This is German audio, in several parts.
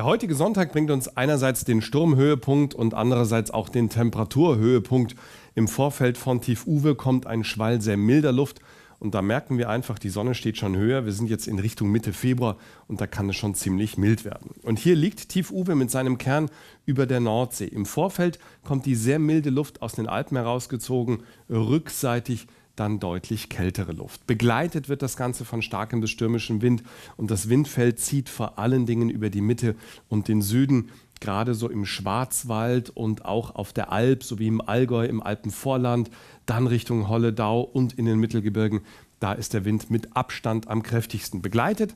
Der heutige Sonntag bringt uns einerseits den Sturmhöhepunkt und andererseits auch den Temperaturhöhepunkt. Im Vorfeld von Tief Uwe kommt ein Schwall sehr milder Luft und da merken wir einfach, die Sonne steht schon höher. Wir sind jetzt in Richtung Mitte Februar und da kann es schon ziemlich mild werden. Und hier liegt Tief Uwe mit seinem Kern über der Nordsee. Im Vorfeld kommt die sehr milde Luft aus den Alpen herausgezogen, rückseitig dann deutlich kältere Luft. Begleitet wird das Ganze von starkem bis stürmischem Wind und das Windfeld zieht vor allen Dingen über die Mitte und den Süden gerade so im Schwarzwald und auch auf der Alp sowie im Allgäu, im Alpenvorland, dann Richtung Holledau und in den Mittelgebirgen. Da ist der Wind mit Abstand am kräftigsten. Begleitet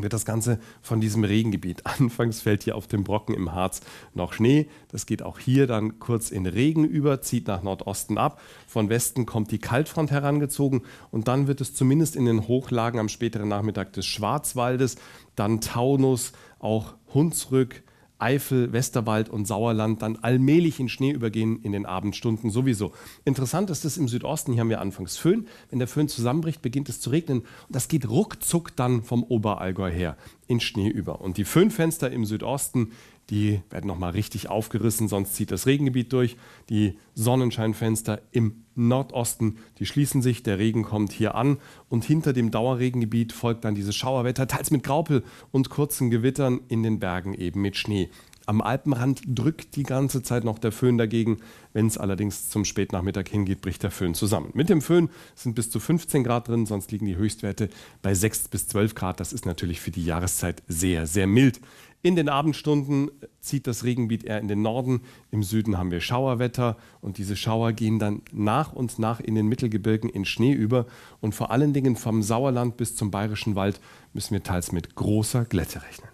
wird das Ganze von diesem Regengebiet. Anfangs fällt hier auf dem Brocken im Harz noch Schnee. Das geht auch hier dann kurz in Regen über, zieht nach Nordosten ab. Von Westen kommt die Kaltfront herangezogen und dann wird es zumindest in den Hochlagen am späteren Nachmittag des Schwarzwaldes, dann Taunus, auch Hunsrück, Eifel, Westerwald und Sauerland dann allmählich in Schnee übergehen in den Abendstunden sowieso. Interessant ist es im Südosten, hier haben wir anfangs Föhn. Wenn der Föhn zusammenbricht, beginnt es zu regnen. Und das geht ruckzuck dann vom Oberallgäu her in Schnee über. Und die fünf Fenster im Südosten, die werden nochmal richtig aufgerissen, sonst zieht das Regengebiet durch. Die Sonnenscheinfenster im Nordosten, die schließen sich, der Regen kommt hier an und hinter dem Dauerregengebiet folgt dann dieses Schauerwetter, teils mit Graupel und kurzen Gewittern in den Bergen eben mit Schnee. Am Alpenrand drückt die ganze Zeit noch der Föhn dagegen. Wenn es allerdings zum Spätnachmittag hingeht, bricht der Föhn zusammen. Mit dem Föhn sind bis zu 15 Grad drin, sonst liegen die Höchstwerte bei 6 bis 12 Grad. Das ist natürlich für die Jahreszeit sehr, sehr mild. In den Abendstunden zieht das Regengebiet eher in den Norden. Im Süden haben wir Schauerwetter und diese Schauer gehen dann nach und nach in den Mittelgebirgen in Schnee über. Und vor allen Dingen vom Sauerland bis zum Bayerischen Wald müssen wir teils mit großer Glätte rechnen.